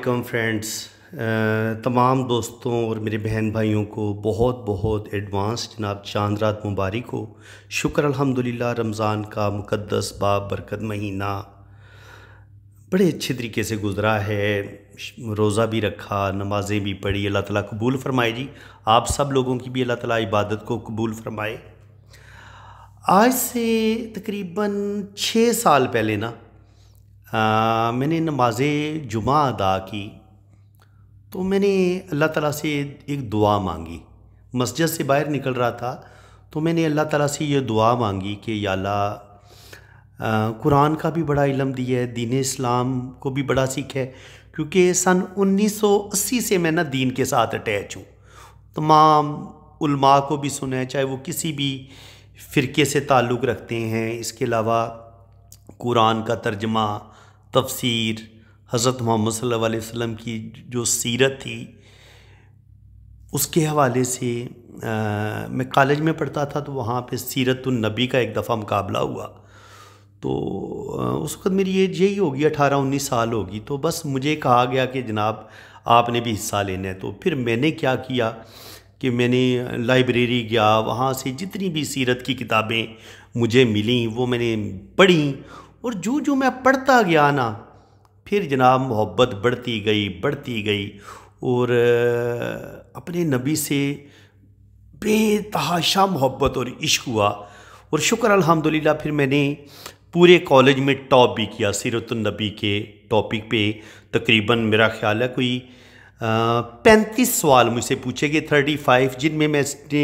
welcome friends uh, तमाम दोस्तों और मेरे बहन भाइयों को बहुत बहुत एडवांस जनाब चांद रात मुबारक हो शुक्र अल्हम्दुलिल्लाह रमज़ान का मुकद्दस बाब बरकत महीना बड़े अच्छे तरीके से गुजरा है रोज़ा भी रखा नमाज़ें भी पढ़ी अल्लाह ताला कबूल फरमाए जी आप सब लोगों की भी अल्लाह ताला इबादत को कबूल फरमाए आज से तकरीबन छः साल पहले ना आ, मैंने नमाज जुमा अदा की तो मैंने अल्लाह ताला से एक दुआ मांगी मस्जिद से बाहर निकल रहा था तो मैंने अल्लाह ताला से ये दुआ मांगी कि याला कुरान का भी बड़ा इलम दिया है दीन इस्लाम को भी बड़ा सीख है क्योंकि सन 1980 से मैं ना दीन के साथ अटैच हूँ तमाम उलमा को भी सुना है चाहे वो किसी भी फ़िरके से ताल्लुक़ रखते हैं इसके अलावा कुरान का तर्जमा तफसीर हज़रत मोहम्मद सल्लल्लाहु अलैहि वसल्लम की जो सीरत थी उसके हवाले से आ, मैं कॉलेज में पढ़ता था तो वहाँ पे सीरत नबी का एक दफ़ा मुकाबला हुआ तो उस वक्त मेरी एज यही होगी अठारह उन्नीस साल होगी तो बस मुझे कहा गया कि जनाब आपने भी हिस्सा लेना है तो फिर मैंने क्या किया कि मैंने लाइब्रेरी गया वहाँ से जितनी भी सीरत की किताबें मुझे मिली वो मैंने पढ़ी और जो जो मैं पढ़ता गया ना फिर जनाब मोहब्बत बढ़ती गई बढ़ती गई और अपने नबी से बेतहाशा मोहब्बत और इश्क हुआ और शुक्र अलहमदिल्ला फिर मैंने पूरे कॉलेज में टॉप भी किया सीरतुलनबी के टॉपिक पे तकरीबन मेरा ख्याल है कोई पैंतीस सवाल मुझसे पूछे गए थर्टी फाइव जिनमें मैंने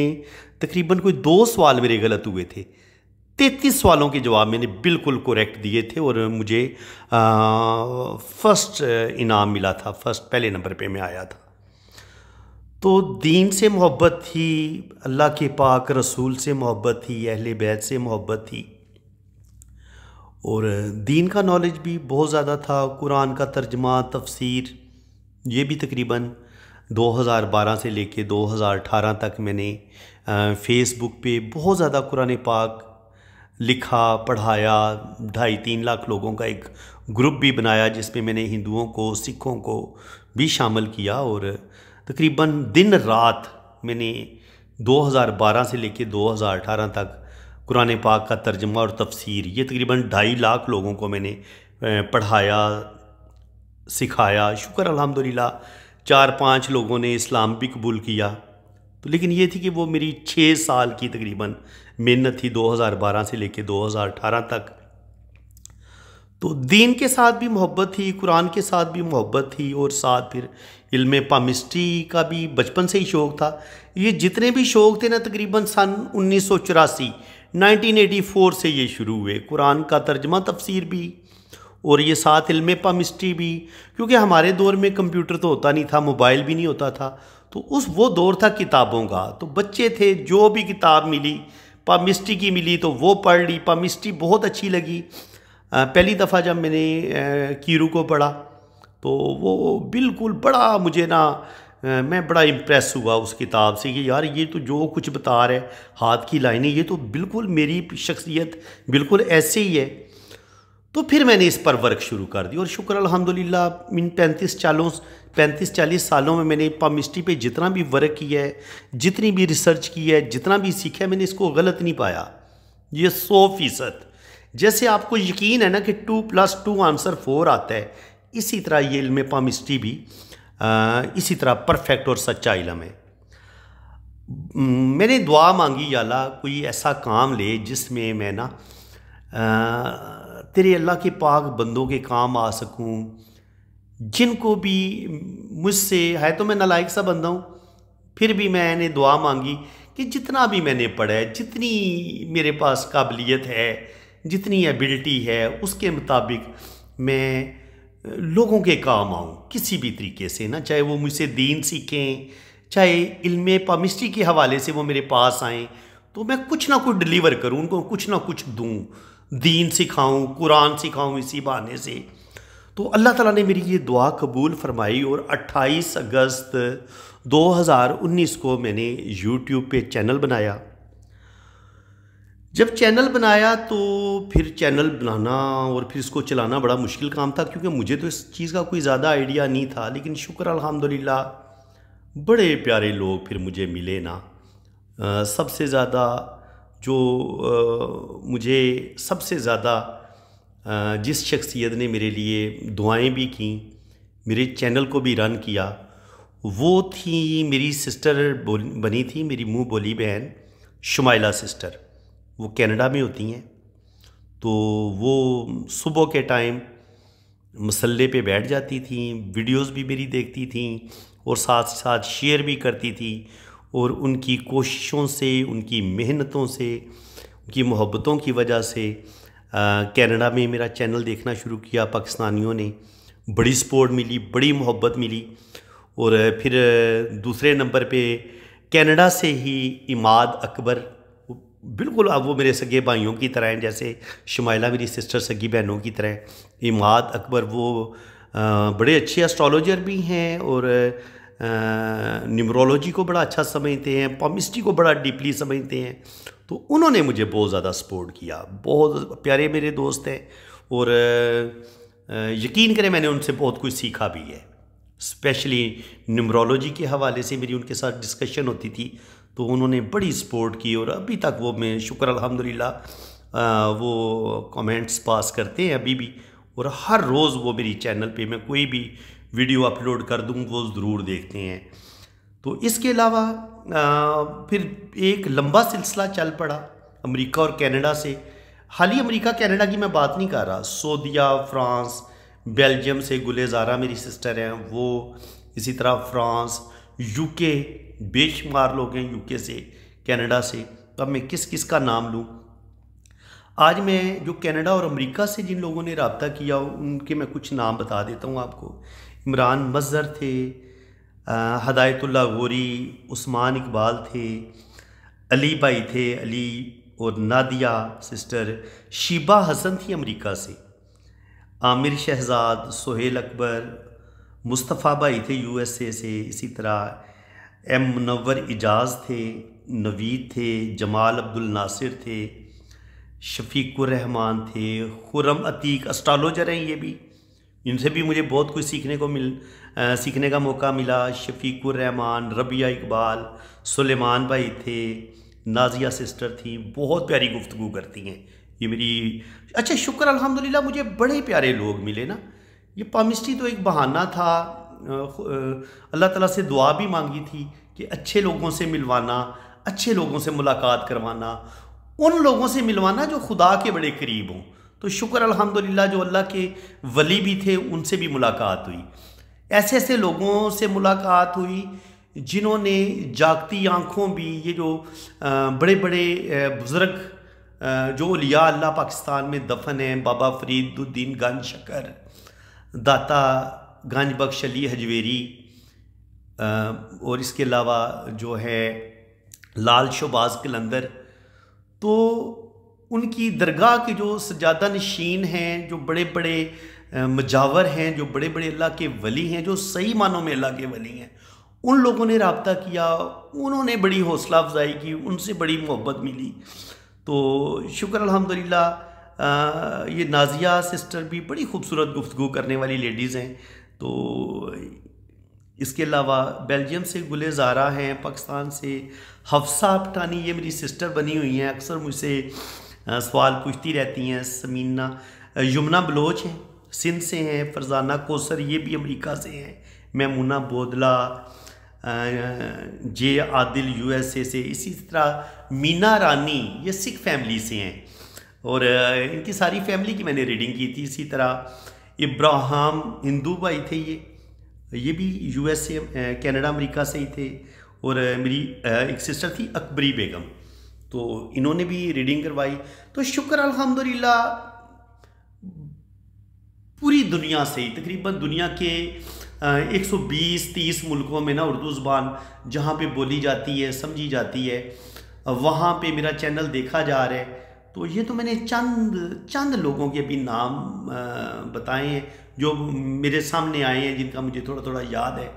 तकरीबन कोई दो सवाल मेरे गलत हुए थे तैतीस सवालों के जवाब मैंने बिल्कुल करेक्ट दिए थे और मुझे आ, फर्स्ट इनाम मिला था फर्स्ट पहले नंबर पे मैं आया था तो दीन से मोहब्बत थी अल्लाह के पाक रसूल से मोहब्बत थी अहल बैत से मोहब्बत थी और दीन का नॉलेज भी बहुत ज़्यादा था कुरान का तर्जमा तफसीर ये भी तकरीबन 2012 से लेके 2018 तक मैंने फ़ेसबुक पे बहुत ज़्यादा कुरान पाक लिखा पढ़ाया ढाई तीन लाख लोगों का एक ग्रुप भी बनाया जिसमें मैंने हिंदुओं को सिखों को भी शामिल किया और तकरीबन दिन रात मैंने 2012 से लेकर 2018 तक कुरान पाक का तर्जमा और तफसीर ये तकरीबन ढाई लाख लोगों को मैंने पढ़ाया सिखाया शुक्र अल्हम्दुलिल्लाह चार पाँच लोगों ने इस्लाम भी कबूल किया तो लेकिन ये थी कि वो मेरी छः साल की तकरीबन मेहनत थी 2012 से लेके 2018 तक तो दीन के साथ भी मोहब्बत थी कुरान के साथ भी मोहब्बत थी और साथ फिर इल्म पामिस्ट्री का भी बचपन से ही शौक़ था ये जितने भी शौक़ थे ना तकरीबन सन उन्नीस सौ चौरासी नाइनटीन एटी फोर से ये शुरू हुए कुरान का तर्जमा तफसीर भी और ये साथ इल्म पामिस्ट्री भी क्योंकि हमारे दौर में कंप्यूटर तो होता नहीं था मोबाइल भी नहीं होता था तो उस वो दौर था किताबों का तो बच्चे थे जो भी किताब मिली पमिस्ट्री की मिली तो वो पढ़ ली पामिस्ट्री बहुत अच्छी लगी पहली दफ़ा जब मैंने कीरू को पढ़ा तो वो बिल्कुल बड़ा मुझे ना मैं बड़ा इम्प्रेस हुआ उस किताब से कि यार ये तो जो कुछ बता रहे हाथ की लाइनें ये तो बिल्कुल मेरी शख्सियत बिल्कुल ऐसे ही है तो फिर मैंने इस पर वर्क शुरू कर दी और शुक्र अलहमदिल्ला इन पैंतीस चालों पैंतीस चालीस सालों में मैंने पामिस्ट्री पे जितना भी वर्क किया है जितनी भी रिसर्च की है जितना भी सीखा है मैंने इसको गलत नहीं पाया ये सौ फीसद जैसे आपको यकीन है ना कि two plus two answer four आता है इसी तरह ये इल्म पामिस्ट्री भी आ, इसी तरह परफेक्ट और सच्चा इलम है मैंने दुआ मांगी याला कोई ऐसा काम ले जिसमें मैं ना आ, तेरे अल्लाह के पाक बंदों के काम आ सकूँ जिनको भी मुझसे है तो मैं नलायक सा बंदा हूँ फिर भी मैंने दुआ मांगी कि जितना भी मैंने पढ़ा है जितनी मेरे पास काबिलियत है जितनी एबिलिटी है उसके मुताबिक मैं लोगों के काम आऊँ किसी भी तरीके से ना चाहे वो मुझसे दीन सीखें चाहे इल्म पामिस्ट्री के हवाले से वो मेरे पास आएँ तो मैं कुछ ना कुछ डिलीवर करूँ उनको कुछ ना कुछ दूँ दीन सिखाऊं कुरान सिखाऊं इसी बहाने से तो अल्लाह ताला ने मेरी ये दुआ कबूल फरमाई और 28 अगस्त 2019 को मैंने यूट्यूब पे चैनल बनाया जब चैनल बनाया तो फिर चैनल बनाना और फिर इसको चलाना बड़ा मुश्किल काम था क्योंकि मुझे तो इस चीज़ का कोई ज़्यादा आइडिया नहीं था लेकिन शुक्र अलहमदिल्ला बड़े प्यारे लोग फिर मुझे मिले ना सबसे ज़्यादा जो आ, मुझे सबसे ज़्यादा जिस शख्सियत ने मेरे लिए दुआएं भी की मेरे चैनल को भी रन किया वो थी मेरी सिस्टर बनी थी मेरी मुंह बोली बहन शुमाइला सिस्टर वो कनाडा में होती हैं तो वो सुबह के टाइम मसल्ले पे बैठ जाती थी वीडियोस भी मेरी देखती थी और साथ साथ शेयर भी करती थी और उनकी कोशिशों से उनकी मेहनतों से उनकी मोहब्बतों की वजह से कनाडा में मेरा चैनल देखना शुरू किया पाकिस्तानियों ने बड़ी सपोर्ट मिली बड़ी मोहब्बत मिली और फिर दूसरे नंबर पे कनाडा से ही इमाद अकबर बिल्कुल अब वो मेरे सगे भाइयों की तरह हैं जैसे शुमाइला मेरी सिस्टर सगी बहनों की तरह इमाद अकबर वो बड़े अच्छे एस्ट्रोलॉजर भी हैं और न्यूमरोलॉजी को बड़ा अच्छा समझते हैं पॉमिस्ट्री को बड़ा डीपली समझते हैं तो उन्होंने मुझे बहुत ज़्यादा सपोर्ट किया बहुत प्यारे मेरे दोस्त हैं और यकीन करें मैंने उनसे बहुत कुछ सीखा भी है स्पेशली न्यूमरोलॉजी के हवाले से मेरी उनके साथ डिस्कशन होती थी तो उन्होंने बड़ी सपोर्ट की और अभी तक वो मैं शुक्र अलहमदिल्ला वो कमेंट्स पास करते हैं अभी भी और हर रोज़ वो मेरी चैनल पे मैं कोई भी वीडियो अपलोड कर दूँ वो ज़रूर देखते हैं तो इसके अलावा फिर एक लंबा सिलसिला चल पड़ा अमेरिका और कनाडा से हाल ही अमेरिका कनाडा की मैं बात नहीं कर रहा सऊदिया फ्रांस बेल्जियम से गुलेजारा मेरी सिस्टर हैं वो इसी तरह फ्रांस यूके बेशुमार लोग हैं यूके से कनाडा से अब मैं किस किस का नाम लूँ आज मैं जो कनाडा और अमेरिका से जिन लोगों ने रबता किया उनके मैं कुछ नाम बता देता हूँ आपको इमरान मज़र थे हदायतुल्ला गोरी उस्मान इकबाल थे अली भाई थे अली और नादिया सिस्टर शीबा हसन थी अमेरिका से आमिर शहजाद सोहेल अकबर मुस्तफ़ा भाई थे यूएसए से इसी तरह एम मुनवर एजाज थे नवीद थे जमाल अब्दुल नासिर थे शफीकुर रहमान थे खुरम अतीक अस्ट्रालोजर हैं ये भी इनसे भी मुझे बहुत कुछ सीखने को मिल आ, सीखने का मौका मिला रहमान रबिया इकबाल सुलेमान भाई थे नाजिया सिस्टर थी बहुत प्यारी गुफ्तु करती हैं ये मेरी अच्छा शुक्र अल्हम्दुलिल्लाह मुझे बड़े प्यारे लोग मिले ना ये पामिस्ट्री तो एक बहाना था अल्लाह ताला से दुआ भी मांगी थी कि अच्छे लोगों से मिलवाना अच्छे लोगों से मुलाकात करवाना उन लोगों से मिलवाना जो खुदा के बड़े करीब हों तो शुक्र अल्हम्दुलिल्लाह जो अल्लाह के वली भी थे उनसे भी मुलाकात हुई ऐसे ऐसे लोगों से मुलाकात हुई जिन्होंने जागती आँखों भी ये जो बड़े बड़े बुज़ुर्ग जो लिया अल्लाह पाकिस्तान में दफन हैं बाबा फरीदुद्दीन गंज शकर दाता गंज बख्श अली हजवेरी और इसके अलावा जो है लाल शोबाज कलंदर तो उनकी दरगाह के जो सजादा नशीन हैं जो बड़े बड़े मजावर हैं जो बड़े बड़े अल्लाह के वली हैं जो सही मानों में अल्लाह के वली हैं उन लोगों ने रबता किया उन्होंने बड़ी हौसला अफजाई की उनसे बड़ी मोहब्बत मिली तो शुक्र अलहमदिल्ला ये नाजिया सिस्टर भी बड़ी खूबसूरत गुफ्तु करने वाली लेडीज़ हैं तो इसके अलावा बेल्जियम से गुले ज़ारा हैं पाकिस्तान से हफ्सा पठानी ये मेरी सिस्टर बनी हुई हैं अक्सर मुझसे सवाल पूछती रहती हैं समीना यमुना बलोच हैं सिंध से हैं फरजाना कोसर ये भी अमेरिका से हैं मैमुना बोदला जे आदिल यूएसए से इसी तरह मीना रानी ये सिख फैमिली से हैं और इनकी सारी फैमिली की मैंने रीडिंग की थी इसी तरह इब्राहम हिंदू भाई थे ये ये भी यूएसए कनाडा अमेरिका से ही थे और मेरी एक सिस्टर थी अकबरी बेगम तो इन्होंने भी रीडिंग करवाई तो शुक्र अलहमदिल्ला पूरी दुनिया से तकरीबन दुनिया के 120-30 मुल्कों में ना उर्दू ज़बान जहाँ पे बोली जाती है समझी जाती है वहाँ पे मेरा चैनल देखा जा रहा है तो ये तो मैंने चंद चंद लोगों के अभी नाम बताए हैं जो मेरे सामने आए हैं जिनका मुझे थोड़ा थोड़ा याद है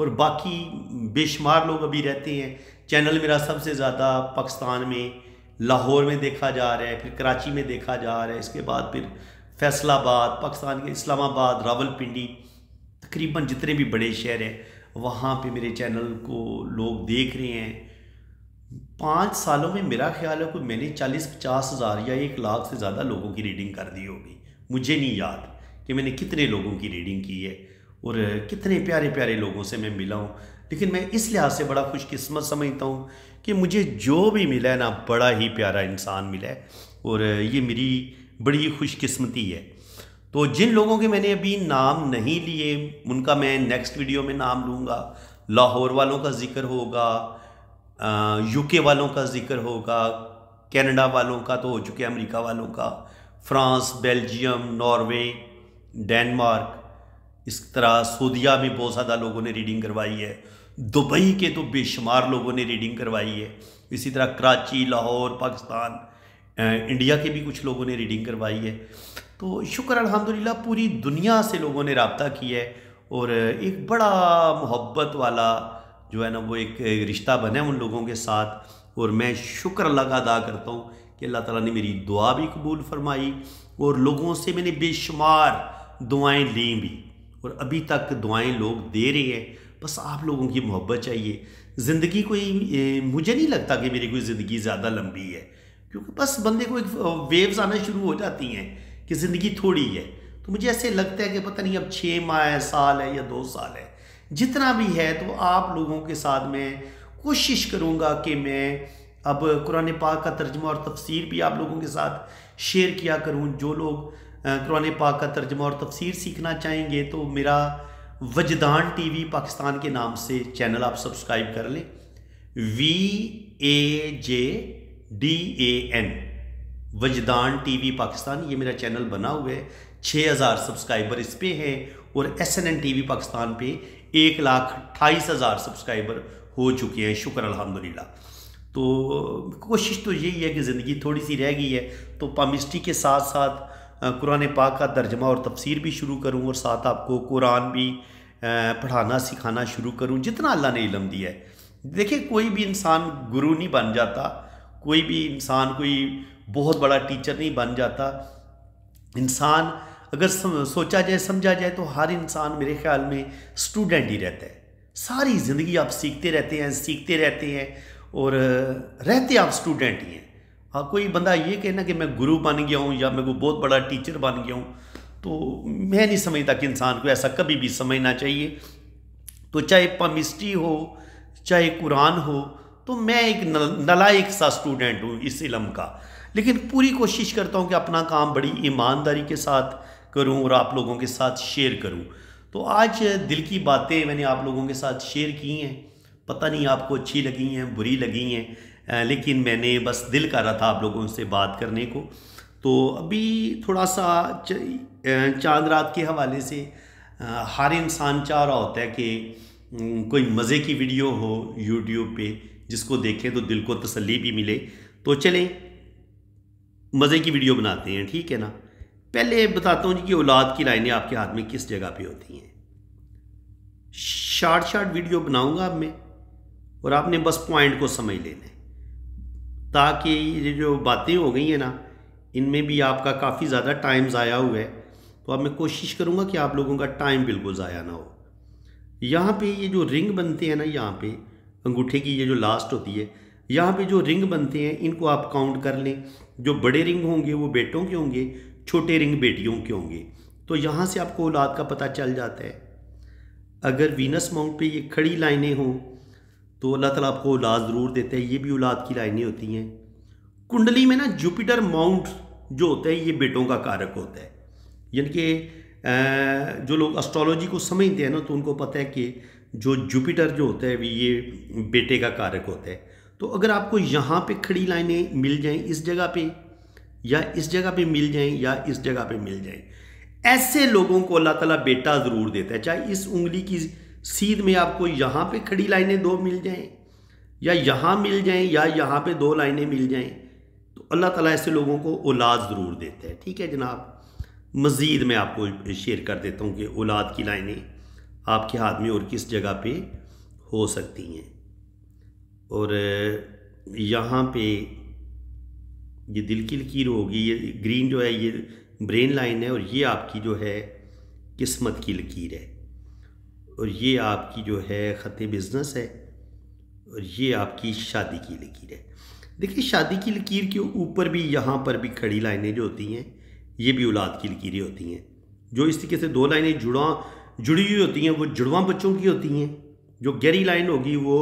और बाकी बेशुमार लोग अभी रहते हैं चैनल मेरा सबसे ज़्यादा पाकिस्तान में लाहौर में देखा जा रहा है फिर कराची में देखा जा रहा है इसके बाद फिर फैसलाबाद पाकिस्तान के इस्लामाबाद रावलपिंडी तकरीबन जितने भी बड़े शहर हैं वहाँ पे मेरे चैनल को लोग देख रहे हैं पाँच सालों में मेरा ख्याल है कि मैंने चालीस पचास हज़ार या एक लाख से ज़्यादा लोगों की रीडिंग कर दी होगी मुझे नहीं याद कि मैंने कितने लोगों की रीडिंग की है और कितने प्यारे प्यारे लोगों से मैं मिला हूँ लेकिन मैं इस लिहाज से बड़ा खुशकिस्मत समझता हूँ कि मुझे जो भी मिला है ना बड़ा ही प्यारा इंसान मिला है और ये मेरी बड़ी खुशकिस्मती है तो जिन लोगों के मैंने अभी नाम नहीं लिए उनका मैं नेक्स्ट वीडियो में नाम लूँगा लाहौर वालों का ज़िक्र होगा यूके वालों का ज़िक्र होगा कनाडा वालों का तो हो चुके अमेरिका वालों का फ्रांस बेल्जियम नॉर्वे डेनमार्क इस तरह सऊदिया में बहुत ज़्यादा लोगों ने रीडिंग करवाई है दुबई के तो बेशुमार लोगों ने रीडिंग करवाई है इसी तरह कराची लाहौर पाकिस्तान इंडिया के भी कुछ लोगों ने रीडिंग करवाई है तो शुक्र अलहमदिल्ला पूरी दुनिया से लोगों ने रबता किया है और एक बड़ा मोहब्बत वाला जो है ना वो एक रिश्ता बने उन लोगों के साथ और मैं शुक्र अल्लाह का अदा करता हूँ कि अल्लाह ताला ने मेरी दुआ भी कबूल फरमाई और लोगों से मैंने बेशुमार दुआएं ली भी और अभी तक दुआएं लोग दे रहे हैं बस आप लोगों की मोहब्बत चाहिए ज़िंदगी कोई मुझे नहीं लगता कि मेरी कोई ज़िंदगी ज़्यादा लंबी है क्योंकि बस बंदे को एक वेव्स आना शुरू हो जाती हैं कि ज़िंदगी थोड़ी है तो मुझे ऐसे लगता है कि पता नहीं अब छः माह है साल है या दो साल है जितना भी है तो आप लोगों के साथ मैं कोशिश करूँगा कि मैं अब कुरान पाक का तर्जमा और तफसीर भी आप लोगों के साथ शेयर किया करूँ जो लोग कुरान पाक का तर्जमा और तफसीर सीखना चाहेंगे तो मेरा वजदान टीवी पाकिस्तान के नाम से चैनल आप सब्सक्राइब कर लें V A J D A N Wajdan TV Pakistan ये मेरा चैनल बना हुआ है छः हज़ार सब्सक्राइबर इस पर हैं और S N N T V Pakistan पे एक लाख अट्ठाईस हज़ार सब्सक्राइबर हो चुके हैं शुक्र अलहमदिल्ला तो कोशिश तो यही है कि ज़िंदगी थोड़ी सी रह गई है तो पामिस्टी के साथ साथ कुरान पाक का तर्जमा और तफसीर भी शुरू करूँ और साथ आपको कुरान भी पढ़ाना सिखाना शुरू करूँ जितना अल्लाह ने इलम दिया है देखिए कोई भी इंसान गुरु नहीं बन जाता कोई भी इंसान कोई बहुत बड़ा टीचर नहीं बन जाता इंसान अगर सम, सोचा जाए समझा जाए तो हर इंसान मेरे ख्याल में स्टूडेंट ही रहता है सारी ज़िंदगी आप सीखते रहते हैं सीखते रहते हैं और रहते आप स्टूडेंट ही हैं हाँ कोई बंदा ये कहना कि मैं गुरु बन गया हूँ या मैं को बहुत बड़ा टीचर बन गया हूँ तो मैं नहीं समझता कि इंसान को ऐसा कभी भी समझना चाहिए तो चाहे पमिस्ट्री हो चाहे कुरान हो तो मैं एक नलायक सा स्टूडेंट हूँ इस इलम का लेकिन पूरी कोशिश करता हूँ कि अपना काम बड़ी ईमानदारी के साथ करूँ और आप लोगों के साथ शेयर करूँ तो आज दिल की बातें मैंने आप लोगों के साथ शेयर की हैं पता नहीं आपको अच्छी लगी हैं बुरी लगी हैं लेकिन मैंने बस दिल कर रहा था आप लोगों से बात करने को तो अभी थोड़ा सा चांद रात के हवाले से हर इंसान चाह रहा होता है कि कोई मज़े की वीडियो हो यूट्यूब पे जिसको देखें तो दिल को तसल्ली भी मिले तो चलें मज़े की वीडियो बनाते हैं ठीक है ना पहले बताता हूँ जी कि औलाद की लाइनें आपके हाथ में किस जगह पे होती हैं शार्ट शार्ट वीडियो बनाऊंगा अब मैं और आपने बस पॉइंट को समझ लेना है ताकि ये जो बातें हो गई हैं ना इनमें भी आपका काफ़ी ज़्यादा टाइम ज़ाया हुआ है तो अब मैं कोशिश करूँगा कि आप लोगों का टाइम बिल्कुल ज़ाया ना हो यहाँ पे ये जो रिंग बनते हैं ना यहाँ पे अंगूठे की ये जो लास्ट होती है यहाँ पे जो रिंग बनते हैं इनको आप काउंट कर लें जो बड़े रिंग होंगे वो बेटों के होंगे छोटे रिंग बेटियों के होंगे तो यहाँ से आपको औलाद का पता चल जाता है अगर वीनस माउंट पे ये खड़ी लाइनें हों तो अल्लाह ताला आपको औलाद ज़रूर देते हैं ये भी औलाद की लाइनें होती हैं कुंडली में ना जुपिटर माउंट जो होता है ये बेटों का कारक होता है यानी कि जो लोग एस्ट्रोलॉजी को समझते हैं ना तो उनको पता है कि जो जुपिटर जो होता है ये बेटे का कारक होता है तो अगर आपको यहाँ पे खड़ी लाइनें मिल जाएं इस जगह पे या इस जगह पे मिल जाएं या इस जगह पे मिल जाएं ऐसे लोगों को अल्लाह ताला बेटा ज़रूर देता है चाहे इस उंगली की सीध में आपको यहाँ पे खड़ी लाइनें दो मिल जाएं या यहाँ मिल जाएं या यहाँ पे दो लाइनें मिल जाएं तो अल्लाह ताला ऐसे लोगों को औलाद ज़रूर देता है ठीक है जनाब मज़ीद मैं आपको शेयर कर देता हूँ कि औलाद की लाइनें आपके हाथ में और किस जगह पे हो सकती हैं और यहाँ पे ये दिल की लकीर होगी ये ग्रीन जो है ये ब्रेन लाइन है और ये आपकी जो है किस्मत की लकीर है और ये आपकी जो है ख़त बिज़नेस है और ये आपकी शादी की लकीर है देखिए शादी की लकीर के ऊपर भी यहाँ पर भी खड़ी लाइनें जो होती हैं ये भी औलाद की लकीरें होती हैं जो इस तरीके से दो लाइनें जुड़ा जुड़ी हुई होती हैं वो जुड़वा बच्चों की होती हैं जो गहरी लाइन होगी वो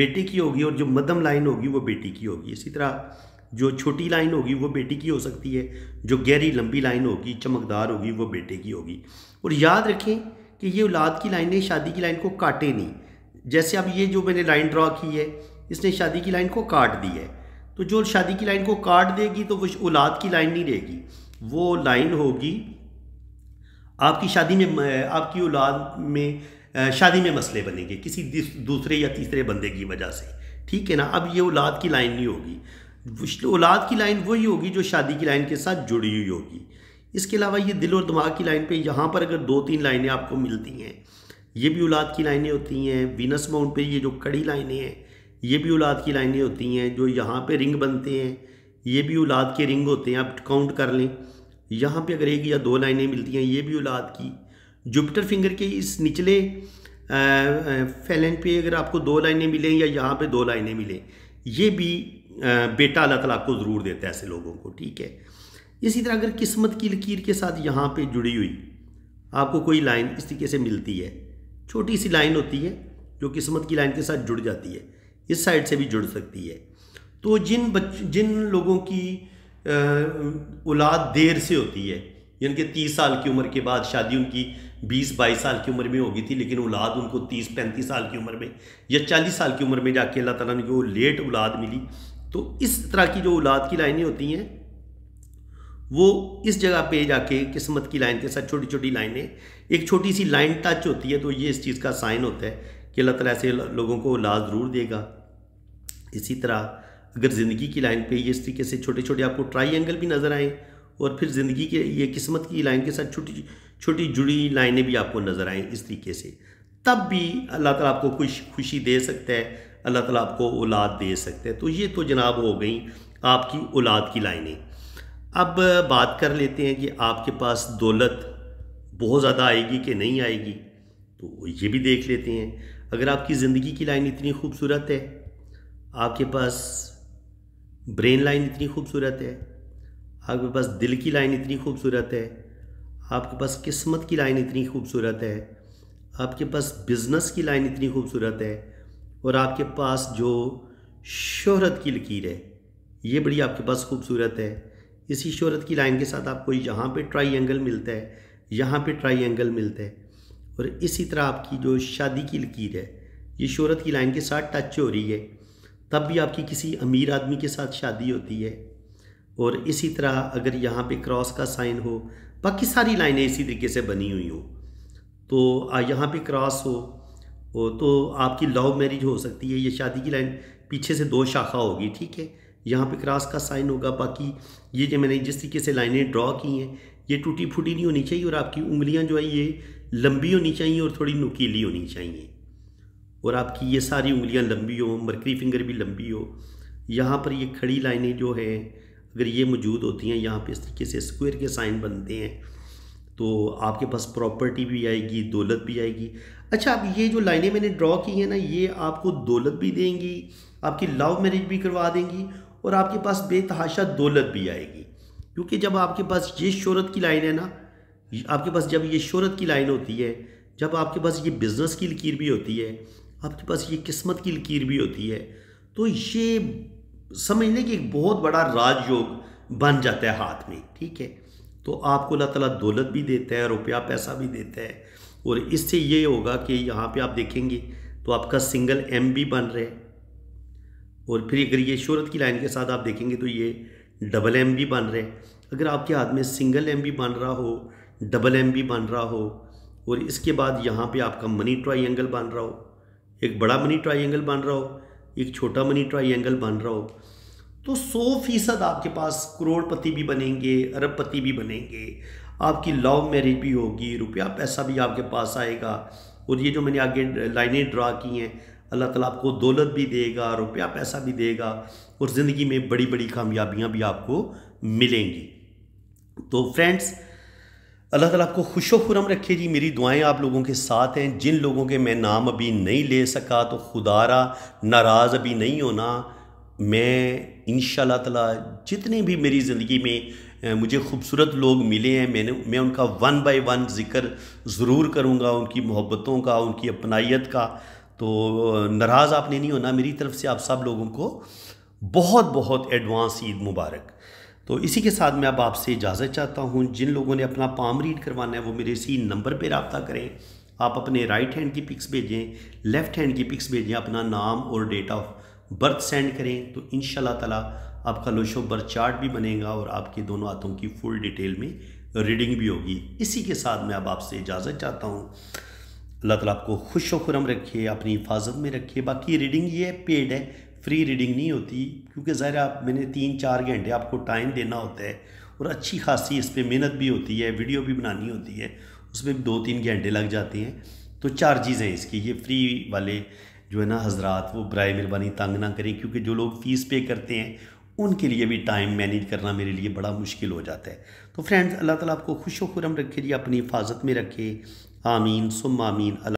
बेटे की होगी और जो मध्यम लाइन होगी वो बेटी की होगी इसी तरह जो छोटी लाइन होगी वो बेटी की हो सकती है जो गहरी लंबी लाइन होगी चमकदार होगी वो बेटे की होगी और याद रखें कि ये औलाद की लाइन ने शादी की लाइन को काटे नहीं जैसे अब ये जो मैंने लाइन ड्रा की है इसने शादी की लाइन को काट दी है तो जो शादी की लाइन को काट देगी तो वो औलाद की लाइन नहीं रहेगी वो लाइन होगी आपकी शादी में आपकी औलाद में शादी में मसले बनेंगे किसी दूसरे या तीसरे बंदे की वजह से ठीक है ना अब ये औलाद की लाइन नहीं होगी औलाद की लाइन वही होगी जो शादी की लाइन के साथ जुड़ी हुई होगी इसके अलावा ये दिल और दिमाग की लाइन पे यहाँ पर अगर दो तीन लाइनें आपको मिलती हैं ये भी औलाद की लाइनें होती हैं वीनस माउंट पे ये जो कड़ी लाइनें हैं ये भी औलाद की लाइनें होती हैं जो यहाँ पे रिंग बनते हैं ये भी औलाद के रिंग होते हैं आप काउंट कर लें यहाँ पे अगर एक या दो लाइनें मिलती हैं ये भी औलाद की जुपिटर फिंगर के इस निचले फैलेंट पर अगर आपको दो लाइनें मिलें या यहाँ पर दो लाइनें मिलें ये भी बेटा अल्लाह तला आपको ज़रूर देता है ऐसे लोगों को ठीक है इसी तरह अगर किस्मत की लकीर के साथ यहाँ पे जुड़ी हुई आपको कोई लाइन इस तरीके से मिलती है छोटी सी लाइन होती है जो किस्मत की लाइन के साथ जुड़ जाती है इस साइड से भी जुड़ सकती है तो जिन बच जिन लोगों की औलाद देर से होती है यानी कि तीस साल की उम्र के बाद शादी उनकी बीस बाईस साल की उम्र में होगी थी लेकिन औलाद उनको तीस पैंतीस साल की उम्र में या चालीस साल की उम्र में जाके अल्लाह तला ने वो लेट औलाद मिली तो इस तरह की जो औलाद की लाइनें होती हैं वो इस जगह पे जाके किस्मत की लाइन के साथ छोटी छोटी लाइनें एक छोटी सी लाइन टच होती है तो ये इस चीज़ का साइन होता है कि अल्लाह तला ऐसे लोगों को लाज ज़रूर देगा इसी तरह अगर ज़िंदगी की लाइन पे ये इस तरीके से छोटे छोटे आपको ट्राइंगल भी नज़र आएँ और फिर ज़िंदगी के ये किस्मत की लाइन के साथ छोटी छोटी जुड़ी लाइनें भी आपको नज़र आएँ इस तरीके से तब भी अल्लाह ताला आपको खुश खुशी दे सकता है अल्लाह ताला आपको औलाद दे सकता है तो ये तो जनाब हो गई आपकी औलाद की लाइनें अब बात कर लेते हैं कि आपके पास दौलत बहुत ज़्यादा आएगी कि नहीं आएगी तो ये भी देख लेते हैं अगर आपकी ज़िंदगी की लाइन इतनी खूबसूरत है आपके पास ब्रेन लाइन इतनी खूबसूरत है आपके पास दिल की लाइन इतनी खूबसूरत है आपके पास किस्मत की लाइन इतनी खूबसूरत है आपके पास बिज़नेस की लाइन इतनी खूबसूरत है और आपके पास जो शोहरत की लकीर है ये बड़ी आपके पास खूबसूरत है इसी शहरत की लाइन के साथ आपको यहाँ पे एंगल मिलता है यहाँ पे एंगल मिलता है और इसी तरह आपकी जो शादी की लकीर है ये शहरत की लाइन के साथ टच हो रही है तब भी आपकी किसी अमीर आदमी के साथ शादी होती है और इसी तरह अगर यहाँ पे क्रॉस का साइन हो बाकी सारी लाइनें इसी तरीके से बनी हुई हों तो यहाँ पर क्रॉस हो तो आपकी लव मैरिज हो सकती है ये शादी की लाइन पीछे से दो शाखा होगी ठीक है यहाँ पे क्रॉस का साइन होगा बाकी ये जो मैंने जिस तरीके से लाइनें ड्रॉ की हैं ये टूटी फूटी नहीं होनी चाहिए और आपकी उंगलियाँ जो है ये लंबी होनी चाहिए और थोड़ी नुकीली होनी चाहिए और आपकी ये सारी उंगलियाँ लंबी हो मरकरी फिंगर भी लंबी हो यहाँ पर ये खड़ी लाइनें जो है अगर ये मौजूद होती हैं यहाँ पर इस तरीके से स्क्वेयर के साइन बनते हैं तो आपके पास प्रॉपर्टी भी आएगी दौलत भी आएगी अच्छा अब ये जो लाइनें मैंने ड्रॉ की हैं ना ये आपको दौलत भी देंगी आपकी लव मैरिज भी करवा देंगी और आपके पास बेतहाशा दौलत भी आएगी क्योंकि जब आपके पास ये शहरत की लाइन है ना आपके पास जब ये शहरत की लाइन होती है जब आपके पास ये बिज़नेस की लकीर भी होती है आपके पास ये किस्मत की लकीर भी होती है तो ये समझ लें कि एक बहुत बड़ा राजयोग बन जाता है हाथ में ठीक है तो आपको अल्लाह तला दौलत भी देता है रुपया पैसा भी देता है और इससे ये होगा कि यहाँ पे आप देखेंगे तो आपका सिंगल एम भी बन रहे और फिर अगर ये शहरत की लाइन के साथ आप देखेंगे तो ये डबल एम भी बन रहे हैं अगर आपके हाथ में सिंगल एम भी बन रहा हो डबल एम भी बन रहा हो और इसके बाद यहाँ पे आपका मनी ट्राइंगल बन रहा हो एक बड़ा मनी ट्राइंगल बन रहा हो एक छोटा मनी ट्राइंगल बन रहा हो तो सौ फीसद आपके पास करोड़पति भी बनेंगे अरबपति भी बनेंगे आपकी लव मैरिज भी होगी रुपया पैसा भी आपके पास आएगा और ये जो मैंने आगे लाइनें ड्रा की हैं अल्लाह ताला आपको दौलत भी देगा रुपया पैसा भी देगा और ज़िंदगी में बड़ी बड़ी कामयाबियाँ भी आपको मिलेंगी तो फ्रेंड्स अल्लाह ताला आपको खुश खुरम रखे जी मेरी दुआएं आप लोगों के साथ हैं जिन लोगों के मैं नाम अभी नहीं ले सका तो खुदारा नाराज़ अभी नहीं होना मैं इन ताला जितने भी मेरी ज़िंदगी में मुझे खूबसूरत लोग मिले हैं मैंने मैं उनका वन बाय वन ज़िक्र ज़रूर करूँगा उनकी मोहब्बतों का उनकी अपनाइत का तो नाराज़ आपने नहीं होना मेरी तरफ से आप सब लोगों को बहुत बहुत एडवांस ईद मुबारक तो इसी के साथ मैं अब आपसे इजाज़त चाहता हूँ जिन लोगों ने अपना पाम रीड करवाना है वो मेरे इसी नंबर पर रबता करें आप अपने राइट हैंड की पिक्स भेजें लेफ़्ट हैंड की पिक्स भेजें अपना नाम और डेट ऑफ बर्थ सेंड करें तो इन ताला आपका लोशो बर्थ चार्ट भी बनेगा और आपके दोनों हाथों की फुल डिटेल में रीडिंग भी होगी इसी के साथ मैं अब आपसे इजाज़त चाहता हूँ अल्लाह तला आपको खुश व खुरम रखिए अपनी हिफाजत में रखिए बाकी रीडिंग ये पेड है फ्री रीडिंग नहीं होती क्योंकि ज़ाहिर आप मैंने तीन चार घंटे आपको टाइम देना होता है और अच्छी खासी इस पर मेहनत भी होती है वीडियो भी बनानी होती है उसमें दो तीन घंटे लग जाते हैं तो चार्जेज़ हैं इसकी ये फ्री वाले जो है ना हजरात वो बरए मेहरबानी तंग ना करें क्योंकि जो लोग फ़ीस पे करते हैं उनके लिए भी टाइम मैनेज करना मेरे लिए बड़ा मुश्किल हो जाता है तो फ्रेंड्स अल्लाह ताला आपको खुश व खुरम रखे जी अपनी हिफाजत में रखे आमीन सुम आमीन